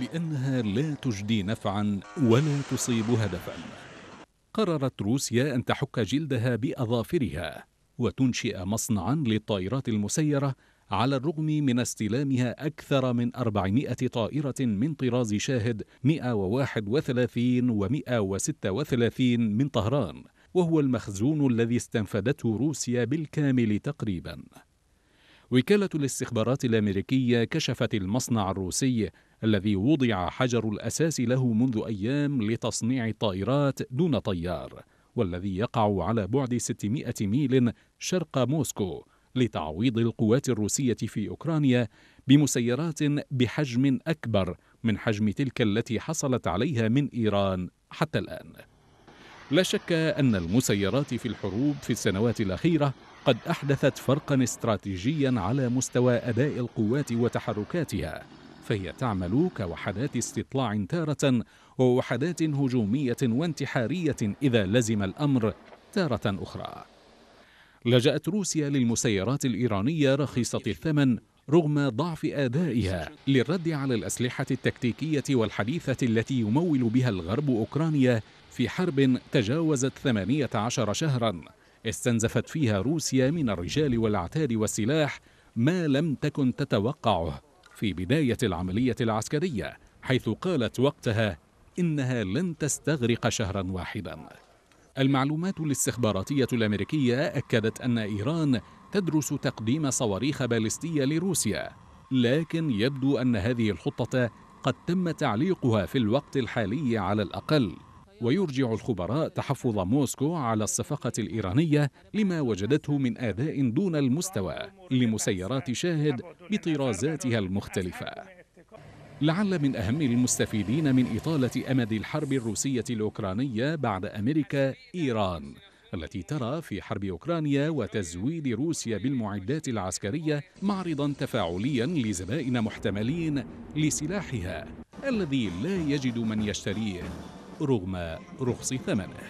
لأنها لا تجدي نفعا ولا تصيب هدفا قررت روسيا أن تحك جلدها بأظافرها وتنشئ مصنعا للطائرات المسيرة على الرغم من استلامها أكثر من 400 طائرة من طراز شاهد 131 و 136 من طهران وهو المخزون الذي استنفدته روسيا بالكامل تقريبا وكالة الاستخبارات الأمريكية كشفت المصنع الروسي الذي وضع حجر الأساس له منذ أيام لتصنيع الطائرات دون طيار والذي يقع على بعد 600 ميل شرق موسكو لتعويض القوات الروسية في أوكرانيا بمسيرات بحجم أكبر من حجم تلك التي حصلت عليها من إيران حتى الآن لا شك أن المسيرات في الحروب في السنوات الأخيرة قد أحدثت فرقا استراتيجيا على مستوى أداء القوات وتحركاتها فهي تعمل كوحدات استطلاع تارة ووحدات هجومية وانتحارية إذا لزم الأمر تارة أخرى. لجأت روسيا للمسيرات الإيرانية رخيصة الثمن رغم ضعف ادائها للرد على الاسلحه التكتيكيه والحديثه التي يمول بها الغرب اوكرانيا في حرب تجاوزت 18 شهرا استنزفت فيها روسيا من الرجال والعتاد والسلاح ما لم تكن تتوقعه في بداية العملية العسكرية حيث قالت وقتها إنها لن تستغرق شهرا واحدا المعلومات الاستخباراتية الأمريكية أكدت أن إيران تدرس تقديم صواريخ باليستية لروسيا لكن يبدو أن هذه الخطة قد تم تعليقها في الوقت الحالي على الأقل ويرجع الخبراء تحفظ موسكو على الصفقة الإيرانية لما وجدته من آداء دون المستوى لمسيرات شاهد بطرازاتها المختلفة لعل من أهم المستفيدين من إطالة أمد الحرب الروسية الأوكرانية بعد أمريكا إيران التي ترى في حرب أوكرانيا وتزويد روسيا بالمعدات العسكرية معرضا تفاعليا لزبائن محتملين لسلاحها الذي لا يجد من يشتريه رغم رخص ثمنه